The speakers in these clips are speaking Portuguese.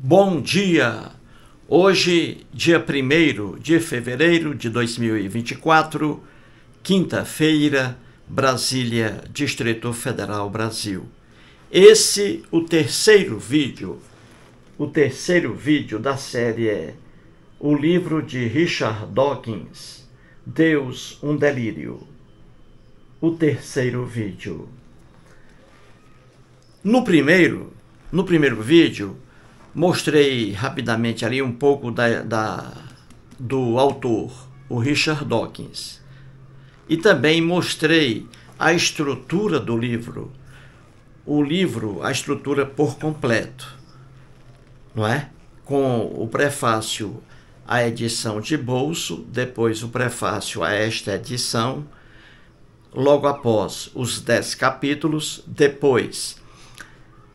Bom dia! Hoje, dia 1 de fevereiro de 2024, quinta-feira, Brasília, Distrito Federal Brasil. Esse o terceiro vídeo, o terceiro vídeo da série é o livro de Richard Dawkins, Deus, um delírio. O terceiro vídeo. No primeiro, no primeiro vídeo, Mostrei rapidamente ali um pouco da, da do autor, o Richard Dawkins. E também mostrei a estrutura do livro, o livro, a estrutura por completo, não é? Com o prefácio à edição de bolso, depois o prefácio a esta edição, logo após os dez capítulos, depois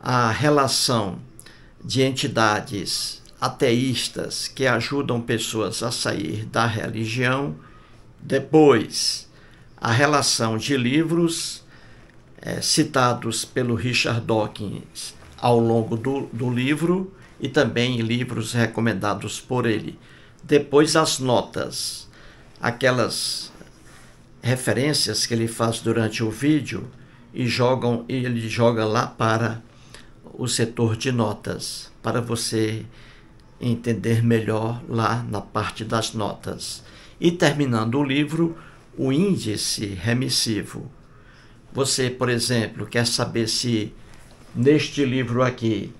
a relação de entidades ateístas que ajudam pessoas a sair da religião. Depois, a relação de livros é, citados pelo Richard Dawkins ao longo do, do livro e também livros recomendados por ele. Depois, as notas, aquelas referências que ele faz durante o vídeo e jogam e ele joga lá para o setor de notas, para você entender melhor lá na parte das notas. E terminando o livro, o índice remissivo. Você, por exemplo, quer saber se neste livro aqui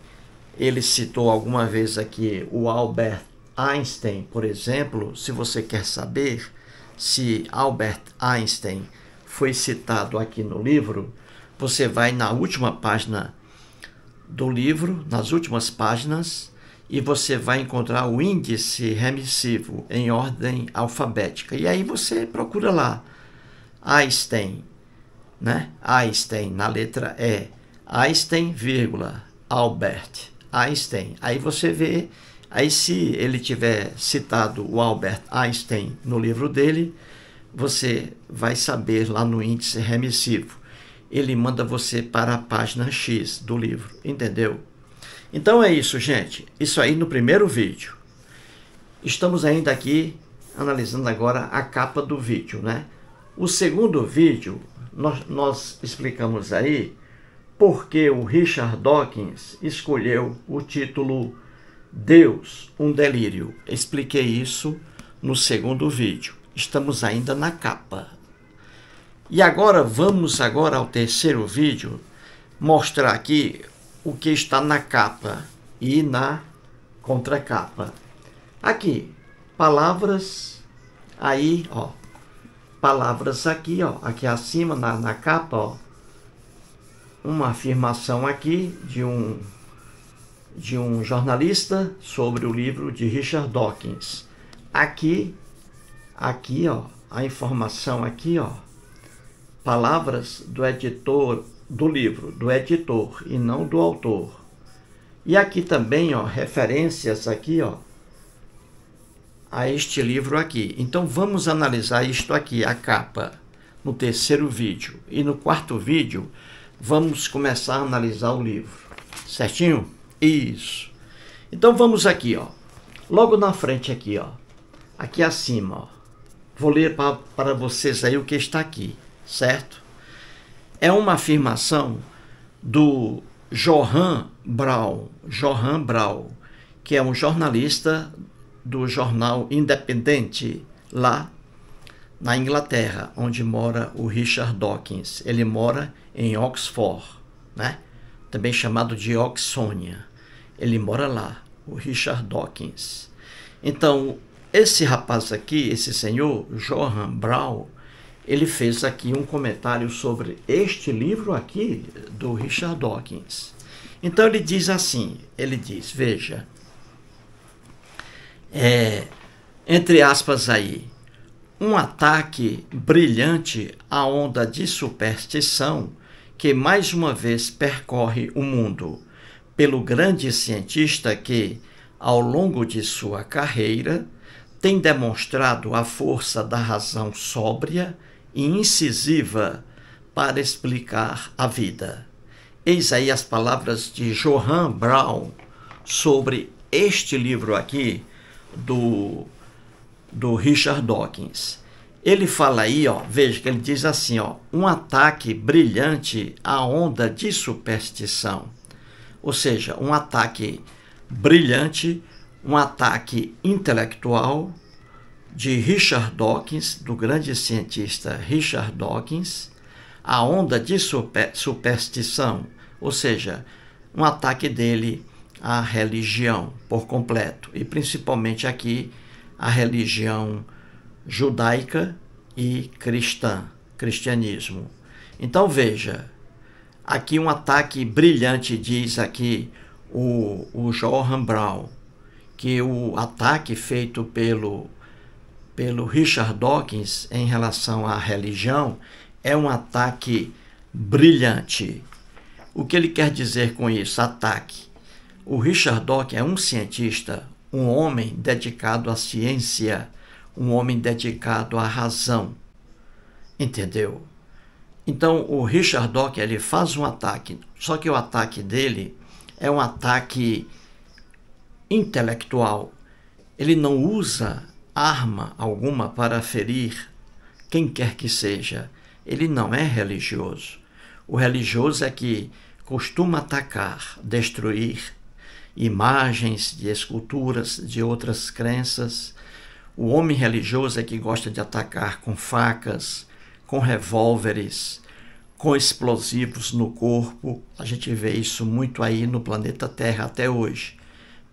ele citou alguma vez aqui o Albert Einstein, por exemplo, se você quer saber se Albert Einstein foi citado aqui no livro, você vai na última página do livro, nas últimas páginas, e você vai encontrar o índice remissivo em ordem alfabética. E aí você procura lá Einstein, né? Einstein na letra E, Einstein, vírgula, Albert, Einstein. Aí você vê, aí se ele tiver citado o Albert Einstein no livro dele, você vai saber lá no índice remissivo ele manda você para a página X do livro, entendeu? Então é isso, gente. Isso aí no primeiro vídeo. Estamos ainda aqui analisando agora a capa do vídeo, né? O segundo vídeo, nós, nós explicamos aí porque o Richard Dawkins escolheu o título Deus, um delírio. Expliquei isso no segundo vídeo. Estamos ainda na capa, e agora vamos agora ao terceiro vídeo mostrar aqui o que está na capa e na contracapa. Aqui, palavras aí, ó. Palavras aqui, ó, aqui acima na, na capa, ó. Uma afirmação aqui de um de um jornalista sobre o livro de Richard Dawkins. Aqui aqui, ó, a informação aqui, ó palavras do editor do livro, do editor e não do autor. E aqui também, ó, referências aqui, ó, a este livro aqui. Então vamos analisar isto aqui, a capa, no terceiro vídeo. E no quarto vídeo, vamos começar a analisar o livro. Certinho? Isso. Então vamos aqui, ó. Logo na frente aqui, ó. Aqui acima, ó. Vou ler para vocês aí o que está aqui certo? É uma afirmação do Johan Brau, Johan Brau, que é um jornalista do jornal Independente lá na Inglaterra, onde mora o Richard Dawkins. Ele mora em Oxford, né? Também chamado de Oxônia. Ele mora lá, o Richard Dawkins. Então, esse rapaz aqui, esse senhor Johan Brau, ele fez aqui um comentário sobre este livro aqui do Richard Dawkins. Então ele diz assim, ele diz, veja, é, entre aspas aí, um ataque brilhante à onda de superstição que mais uma vez percorre o mundo, pelo grande cientista que, ao longo de sua carreira, tem demonstrado a força da razão sóbria e incisiva para explicar a vida. Eis aí as palavras de Johann Brown sobre este livro aqui do, do Richard Dawkins. Ele fala aí, ó, veja que ele diz assim, ó, um ataque brilhante à onda de superstição. Ou seja, um ataque brilhante, um ataque intelectual, de Richard Dawkins, do grande cientista Richard Dawkins, a onda de super, superstição, ou seja, um ataque dele à religião por completo, e principalmente aqui a religião judaica e cristã, cristianismo. Então veja, aqui um ataque brilhante, diz aqui o, o Johan Brown, que o ataque feito pelo pelo Richard Dawkins em relação à religião é um ataque brilhante. O que ele quer dizer com isso? Ataque. O Richard Dawkins é um cientista, um homem dedicado à ciência, um homem dedicado à razão. Entendeu? Então o Richard Dawkins ele faz um ataque, só que o ataque dele é um ataque intelectual. Ele não usa arma alguma para ferir quem quer que seja. Ele não é religioso. O religioso é que costuma atacar, destruir imagens de esculturas, de outras crenças. O homem religioso é que gosta de atacar com facas, com revólveres, com explosivos no corpo. A gente vê isso muito aí no planeta Terra até hoje.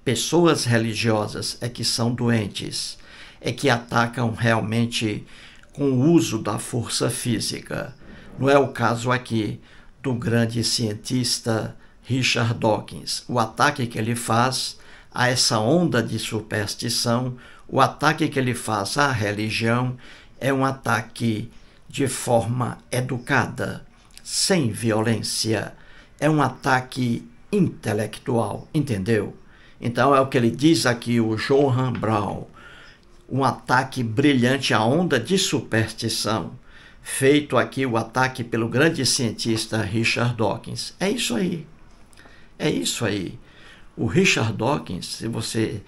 Pessoas religiosas é que são doentes é que atacam realmente com o uso da força física. Não é o caso aqui do grande cientista Richard Dawkins. O ataque que ele faz a essa onda de superstição, o ataque que ele faz à religião, é um ataque de forma educada, sem violência. É um ataque intelectual, entendeu? Então é o que ele diz aqui, o Johann Brown um ataque brilhante à onda de superstição, feito aqui o ataque pelo grande cientista Richard Dawkins. É isso aí. É isso aí. O Richard Dawkins, se você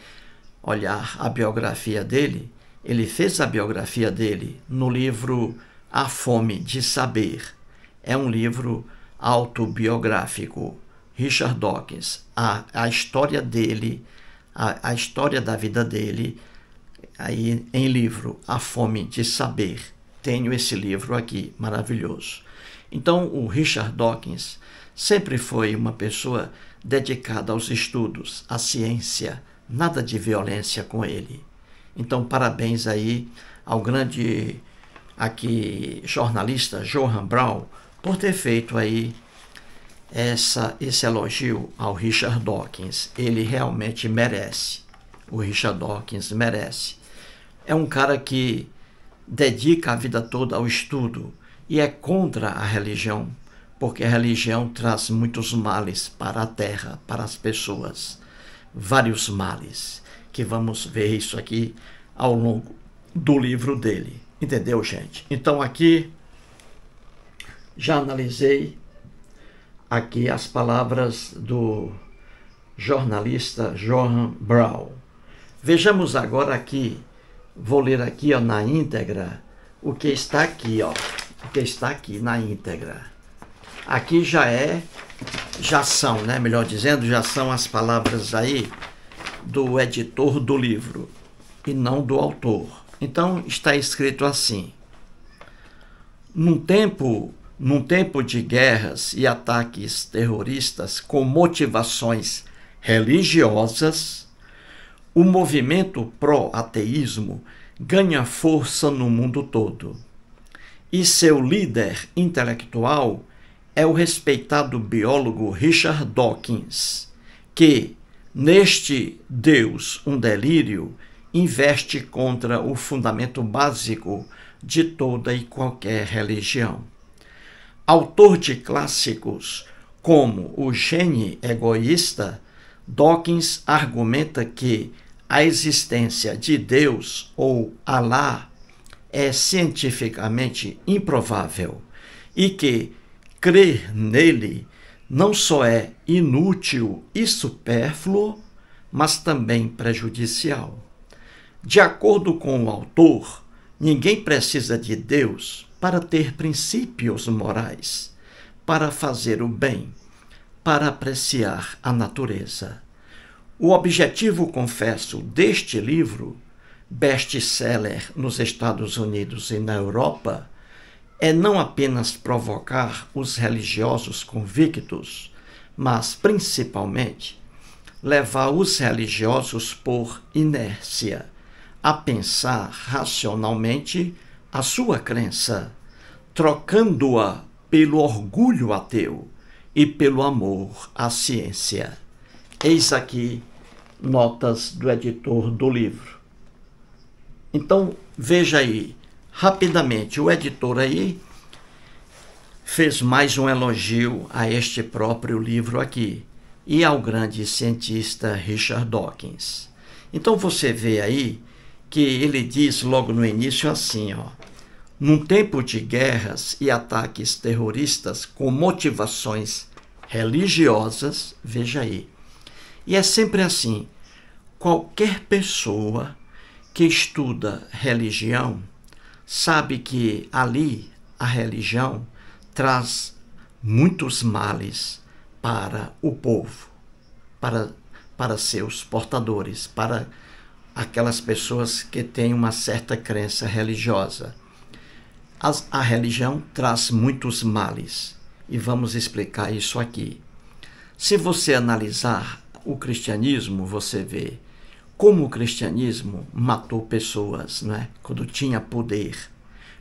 olhar a biografia dele, ele fez a biografia dele no livro A Fome de Saber. É um livro autobiográfico. Richard Dawkins, a, a história dele, a, a história da vida dele, aí em livro A Fome de Saber. Tenho esse livro aqui, maravilhoso. Então, o Richard Dawkins sempre foi uma pessoa dedicada aos estudos, à ciência, nada de violência com ele. Então, parabéns aí ao grande aqui jornalista Johan Brown por ter feito aí essa, esse elogio ao Richard Dawkins. Ele realmente merece. O Richard Dawkins merece é um cara que dedica a vida toda ao estudo e é contra a religião, porque a religião traz muitos males para a terra, para as pessoas. Vários males, que vamos ver isso aqui ao longo do livro dele. Entendeu, gente? Então aqui já analisei aqui as palavras do jornalista Johan Brown. Vejamos agora aqui Vou ler aqui ó, na íntegra o que está aqui, ó. O que está aqui na íntegra. Aqui já é, já são, né? Melhor dizendo, já são as palavras aí do editor do livro e não do autor. Então está escrito assim: Num tempo, num tempo de guerras e ataques terroristas com motivações religiosas, o movimento pró-ateísmo ganha força no mundo todo. E seu líder intelectual é o respeitado biólogo Richard Dawkins, que, neste Deus um delírio, investe contra o fundamento básico de toda e qualquer religião. Autor de clássicos como O Gene Egoísta, Dawkins argumenta que a existência de Deus ou Alá é cientificamente improvável e que crer nele não só é inútil e supérfluo, mas também prejudicial. De acordo com o autor, ninguém precisa de Deus para ter princípios morais, para fazer o bem, para apreciar a natureza. O objetivo, confesso, deste livro, best-seller nos Estados Unidos e na Europa, é não apenas provocar os religiosos convictos, mas principalmente levar os religiosos por inércia a pensar racionalmente a sua crença, trocando-a pelo orgulho ateu e pelo amor à ciência. Eis aqui notas do editor do livro. Então, veja aí, rapidamente, o editor aí fez mais um elogio a este próprio livro aqui e ao grande cientista Richard Dawkins. Então você vê aí que ele diz logo no início assim, ó: Num tempo de guerras e ataques terroristas com motivações religiosas, veja aí. E é sempre assim, qualquer pessoa que estuda religião sabe que ali a religião traz muitos males para o povo, para, para seus portadores, para aquelas pessoas que têm uma certa crença religiosa. As, a religião traz muitos males e vamos explicar isso aqui. Se você analisar o cristianismo, você vê como o cristianismo matou pessoas, não é? Quando tinha poder,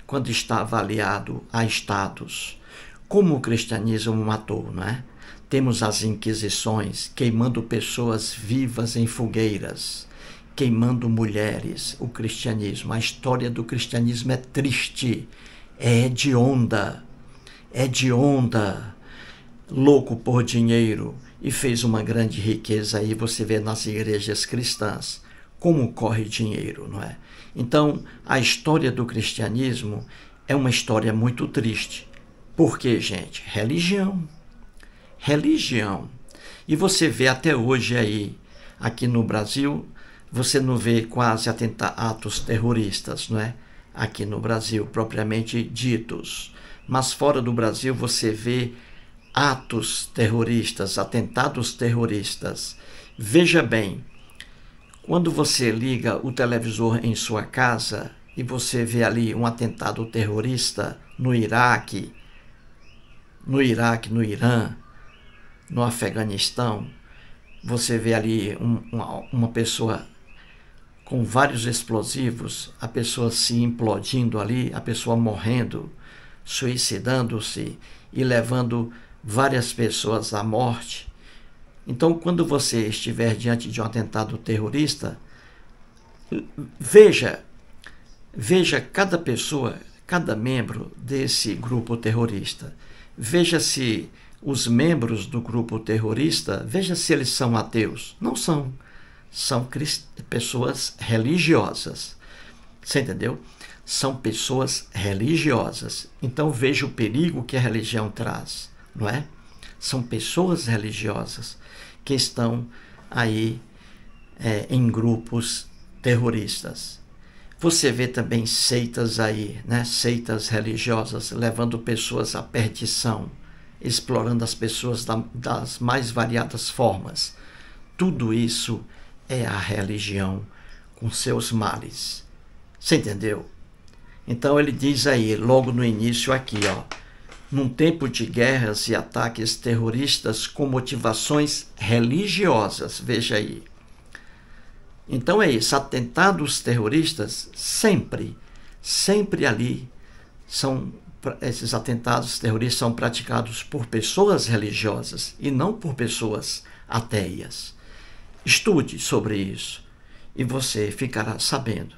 quando estava aliado a estados. Como o cristianismo matou, não é? Temos as inquisições queimando pessoas vivas em fogueiras, queimando mulheres. O cristianismo, a história do cristianismo é triste, é onda, é hedionda, louco por dinheiro, e fez uma grande riqueza aí, você vê nas igrejas cristãs como corre dinheiro, não é? Então, a história do cristianismo é uma história muito triste. Porque, gente, religião. Religião. E você vê até hoje aí, aqui no Brasil, você não vê quase atos terroristas, não é? Aqui no Brasil, propriamente ditos. Mas fora do Brasil, você vê atos terroristas, atentados terroristas. Veja bem, quando você liga o televisor em sua casa e você vê ali um atentado terrorista no Iraque, no Iraque, no Irã, no Afeganistão, você vê ali um, uma, uma pessoa com vários explosivos, a pessoa se implodindo ali, a pessoa morrendo, suicidando-se e levando várias pessoas à morte. Então, quando você estiver diante de um atentado terrorista, veja, veja cada pessoa, cada membro desse grupo terrorista. Veja se os membros do grupo terrorista, veja se eles são ateus. Não são. São pessoas religiosas. Você entendeu? São pessoas religiosas. Então veja o perigo que a religião traz não é? São pessoas religiosas que estão aí é, em grupos terroristas. Você vê também seitas aí, né? seitas religiosas levando pessoas à perdição, explorando as pessoas da, das mais variadas formas. Tudo isso é a religião com seus males. Você entendeu? Então ele diz aí, logo no início aqui, ó num tempo de guerras e ataques terroristas com motivações religiosas, veja aí. Então é isso, atentados terroristas sempre, sempre ali são esses atentados terroristas são praticados por pessoas religiosas e não por pessoas ateias. Estude sobre isso e você ficará sabendo.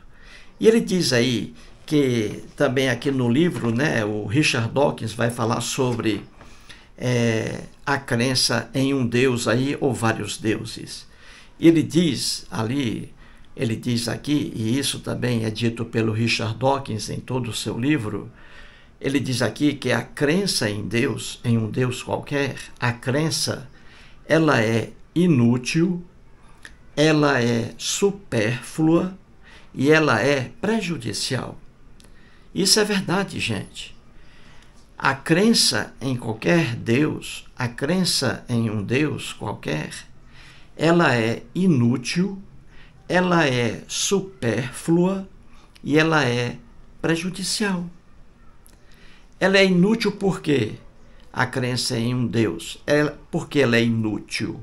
E ele diz aí que também aqui no livro, né, o Richard Dawkins vai falar sobre é, a crença em um Deus aí ou vários deuses. Ele diz ali, ele diz aqui, e isso também é dito pelo Richard Dawkins em todo o seu livro, ele diz aqui que a crença em Deus, em um Deus qualquer, a crença, ela é inútil, ela é supérflua e ela é prejudicial. Isso é verdade, gente. A crença em qualquer Deus, a crença em um Deus qualquer, ela é inútil, ela é supérflua e ela é prejudicial. Ela é inútil porque a crença em um Deus, é porque ela é inútil,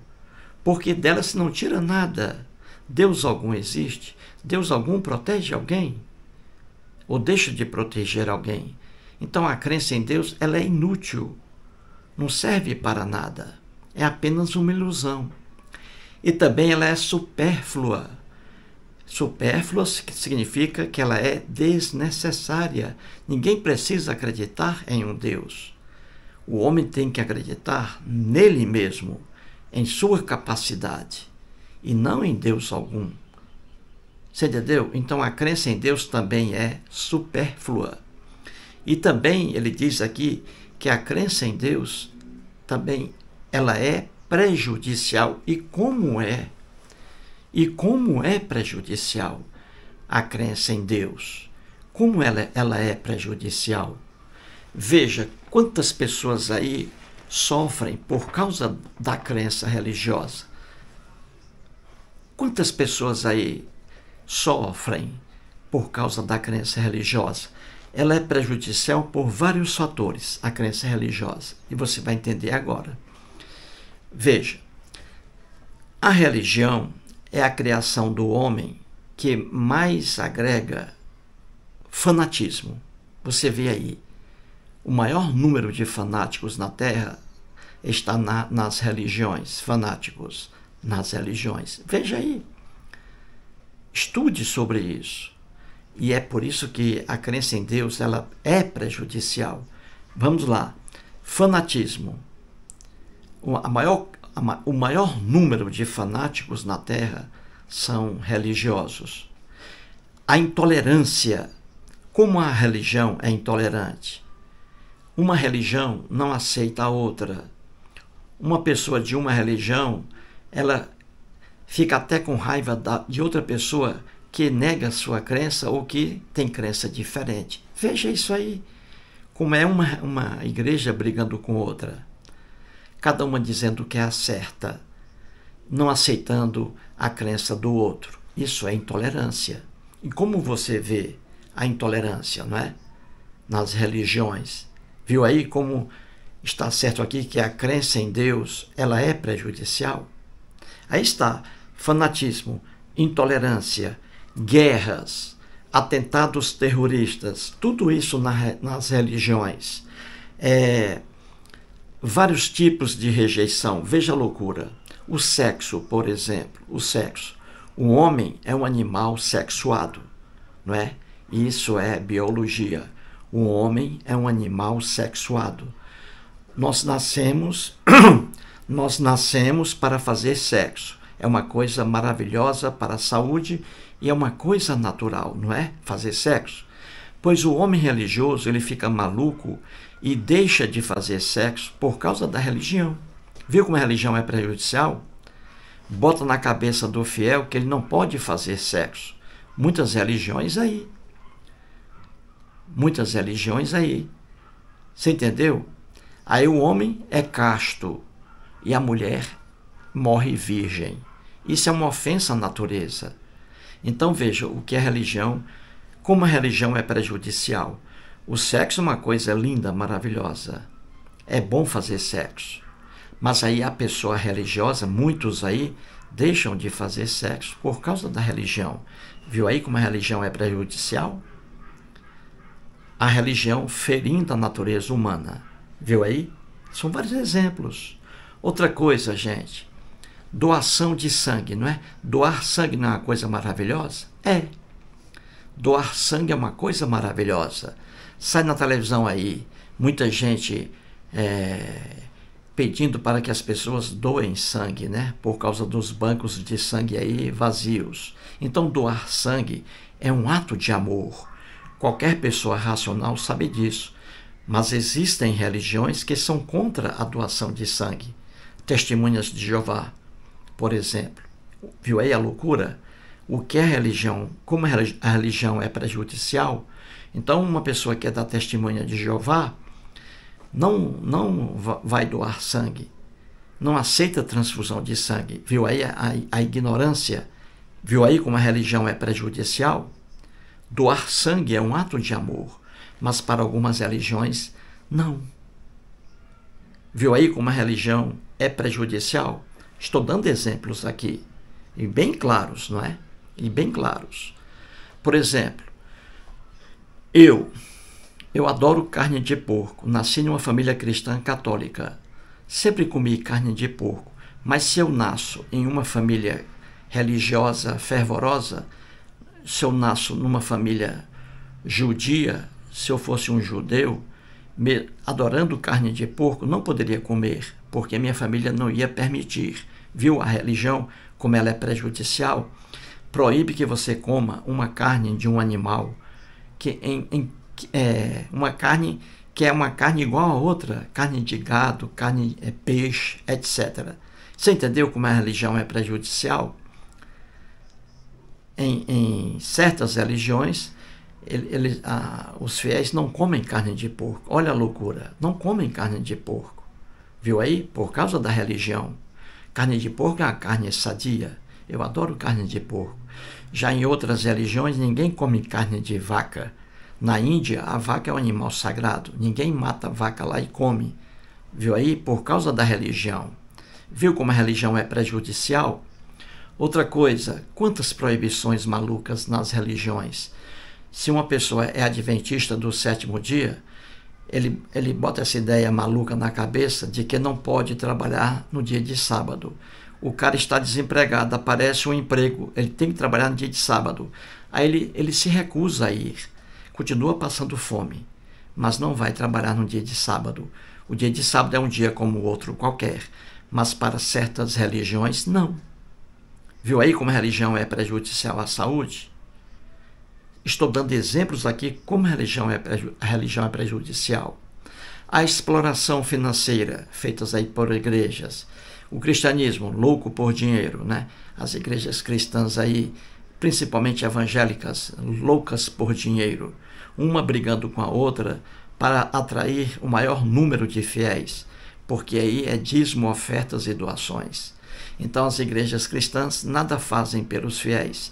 porque dela se não tira nada. Deus algum existe? Deus algum protege alguém? ou deixa de proteger alguém. Então a crença em Deus ela é inútil, não serve para nada, é apenas uma ilusão. E também ela é supérflua. Supérflua significa que ela é desnecessária. Ninguém precisa acreditar em um Deus. O homem tem que acreditar nele mesmo, em sua capacidade, e não em Deus algum. Você entendeu? Então a crença em Deus também é superflua. E também ele diz aqui que a crença em Deus também ela é prejudicial. E como é? E como é prejudicial a crença em Deus? Como ela, ela é prejudicial? Veja quantas pessoas aí sofrem por causa da crença religiosa. Quantas pessoas aí sofrem por causa da crença religiosa. Ela é prejudicial por vários fatores, a crença religiosa, e você vai entender agora. Veja, a religião é a criação do homem que mais agrega fanatismo. Você vê aí, o maior número de fanáticos na Terra está na, nas religiões, fanáticos nas religiões. Veja aí. Estude sobre isso. E é por isso que a crença em Deus ela é prejudicial. Vamos lá. Fanatismo. A maior, a, o maior número de fanáticos na Terra são religiosos. A intolerância. Como a religião é intolerante? Uma religião não aceita a outra. Uma pessoa de uma religião, ela fica até com raiva da, de outra pessoa que nega sua crença ou que tem crença diferente. Veja isso aí, como é uma, uma igreja brigando com outra, cada uma dizendo que é a certa, não aceitando a crença do outro. Isso é intolerância. E como você vê a intolerância, não é? Nas religiões. Viu aí como está certo aqui que a crença em Deus, ela é prejudicial? Aí está fanatismo, intolerância, guerras, atentados terroristas, tudo isso na, nas religiões. É, vários tipos de rejeição, veja a loucura. O sexo, por exemplo, o sexo. O homem é um animal sexuado, não é? Isso é biologia. O homem é um animal sexuado. Nós nascemos, nós nascemos para fazer sexo. É uma coisa maravilhosa para a saúde e é uma coisa natural, não é? Fazer sexo. Pois o homem religioso, ele fica maluco e deixa de fazer sexo por causa da religião. Viu como a religião é prejudicial? Bota na cabeça do fiel que ele não pode fazer sexo. Muitas religiões aí. Muitas religiões aí. Você entendeu? Aí o homem é casto e a mulher morre virgem. Isso é uma ofensa à natureza. Então veja o que é religião, como a religião é prejudicial. O sexo é uma coisa linda, maravilhosa. É bom fazer sexo. Mas aí a pessoa religiosa, muitos aí, deixam de fazer sexo por causa da religião. Viu aí como a religião é prejudicial? A religião ferindo a natureza humana. Viu aí? São vários exemplos. Outra coisa, gente, Doação de sangue, não é? Doar sangue não é uma coisa maravilhosa? É. Doar sangue é uma coisa maravilhosa. Sai na televisão aí muita gente é, pedindo para que as pessoas doem sangue, né? Por causa dos bancos de sangue aí vazios. Então, doar sangue é um ato de amor. Qualquer pessoa racional sabe disso. Mas existem religiões que são contra a doação de sangue. Testemunhas de Jeová, por exemplo, viu aí a loucura? O que é religião? Como a religião é prejudicial? Então, uma pessoa que é da testemunha de Jeová não, não vai doar sangue, não aceita transfusão de sangue. Viu aí a, a, a ignorância? Viu aí como a religião é prejudicial? Doar sangue é um ato de amor, mas para algumas religiões, não. Viu aí como a religião é prejudicial? Estou dando exemplos aqui, e bem claros, não é? E bem claros. Por exemplo, eu, eu adoro carne de porco. Nasci numa família cristã católica. Sempre comi carne de porco. Mas se eu nasço em uma família religiosa fervorosa, se eu nasço numa família judia, se eu fosse um judeu, me, adorando carne de porco, não poderia comer, porque minha família não ia permitir viu a religião como ela é prejudicial? Proíbe que você coma uma carne de um animal que em, em é, uma carne que é uma carne igual a outra, carne de gado, carne é, peixe, etc. Você entendeu como a religião é prejudicial? Em, em certas religiões, ele, ele, ah, os fiéis não comem carne de porco. Olha a loucura, não comem carne de porco. Viu aí? Por causa da religião. Carne de porco é uma carne sadia. Eu adoro carne de porco. Já em outras religiões, ninguém come carne de vaca. Na Índia, a vaca é um animal sagrado. Ninguém mata a vaca lá e come. Viu aí? Por causa da religião. Viu como a religião é prejudicial? Outra coisa, quantas proibições malucas nas religiões? Se uma pessoa é adventista do sétimo dia, ele, ele bota essa ideia maluca na cabeça de que não pode trabalhar no dia de sábado. O cara está desempregado, aparece um emprego, ele tem que trabalhar no dia de sábado. Aí ele, ele se recusa a ir, continua passando fome, mas não vai trabalhar no dia de sábado. O dia de sábado é um dia como o outro qualquer, mas para certas religiões, não. Viu aí como a religião é prejudicial à saúde? Estou dando exemplos aqui como a religião é, a religião é prejudicial. A exploração financeira feitas aí por igrejas. O cristianismo, louco por dinheiro, né? As igrejas cristãs aí, principalmente evangélicas, loucas por dinheiro. Uma brigando com a outra para atrair o maior número de fiéis, porque aí é dízimo, ofertas e doações. Então as igrejas cristãs nada fazem pelos fiéis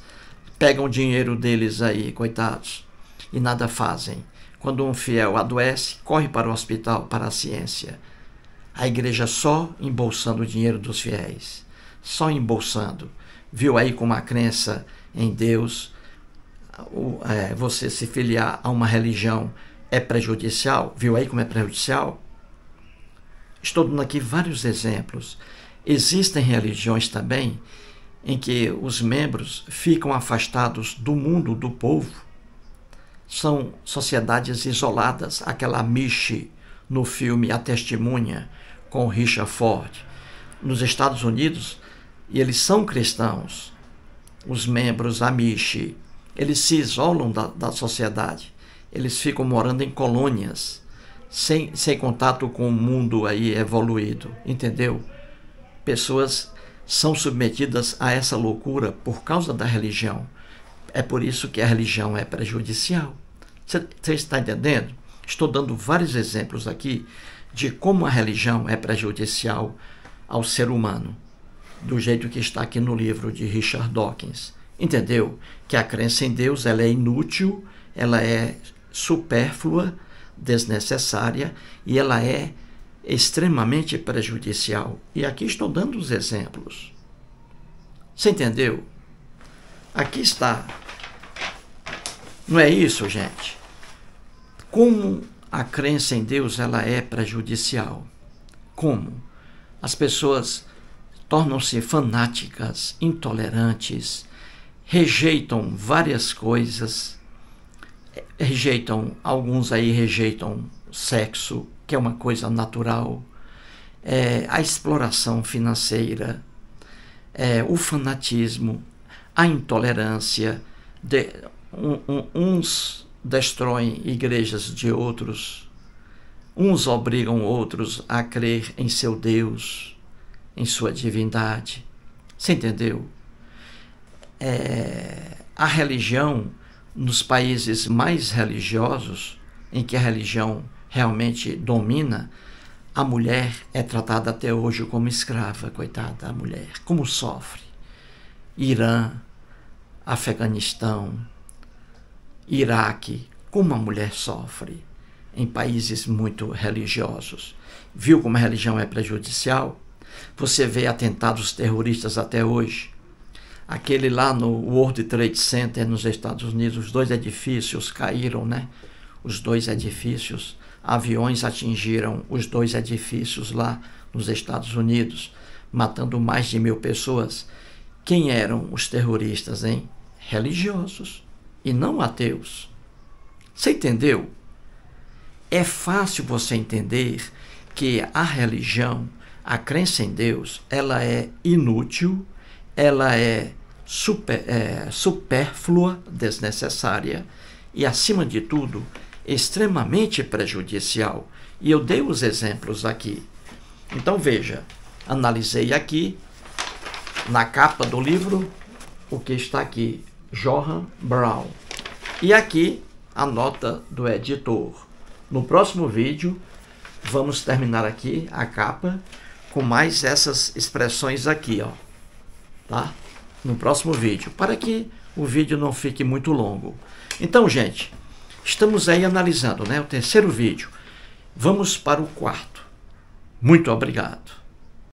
pegam o dinheiro deles aí, coitados, e nada fazem. Quando um fiel adoece, corre para o hospital, para a ciência. A igreja só embolsando o dinheiro dos fiéis, só embolsando. Viu aí como a crença em Deus, o, é, você se filiar a uma religião é prejudicial? Viu aí como é prejudicial? Estou dando aqui vários exemplos. Existem religiões também em que os membros ficam afastados do mundo do povo, são sociedades isoladas, aquela Michi no filme A Testemunha com Richard Ford. Nos Estados Unidos, e eles são cristãos, os membros Amish, eles se isolam da, da sociedade, eles ficam morando em colônias, sem, sem contato com o mundo aí evoluído, entendeu? Pessoas são submetidas a essa loucura por causa da religião. É por isso que a religião é prejudicial. Você está entendendo? Estou dando vários exemplos aqui de como a religião é prejudicial ao ser humano, do jeito que está aqui no livro de Richard Dawkins. Entendeu? Que a crença em Deus ela é inútil, ela é supérflua, desnecessária e ela é extremamente prejudicial. E aqui estou dando os exemplos. Você entendeu? Aqui está. Não é isso, gente? Como a crença em Deus ela é prejudicial? Como? As pessoas tornam-se fanáticas, intolerantes, rejeitam várias coisas, rejeitam alguns aí rejeitam sexo, que é uma coisa natural, é, a exploração financeira, é, o fanatismo, a intolerância. De, um, um, uns destroem igrejas de outros, uns obrigam outros a crer em seu Deus, em sua divindade. Você entendeu? É, a religião, nos países mais religiosos, em que a religião realmente domina, a mulher é tratada até hoje como escrava, coitada a mulher. Como sofre? Irã, Afeganistão, Iraque, como a mulher sofre em países muito religiosos. Viu como a religião é prejudicial? Você vê atentados terroristas até hoje. Aquele lá no World Trade Center nos Estados Unidos, os dois edifícios caíram, né? Os dois edifícios aviões atingiram os dois edifícios lá nos Estados Unidos, matando mais de mil pessoas. Quem eram os terroristas, hein? Religiosos e não ateus. Você entendeu? É fácil você entender que a religião, a crença em Deus, ela é inútil, ela é, super, é supérflua, desnecessária e, acima de tudo, extremamente prejudicial. E eu dei os exemplos aqui. Então veja, analisei aqui, na capa do livro, o que está aqui, Johan Brown. E aqui a nota do editor. No próximo vídeo, vamos terminar aqui a capa com mais essas expressões aqui, ó. Tá? No próximo vídeo, para que o vídeo não fique muito longo. Então, gente, Estamos aí analisando né, o terceiro vídeo. Vamos para o quarto. Muito obrigado.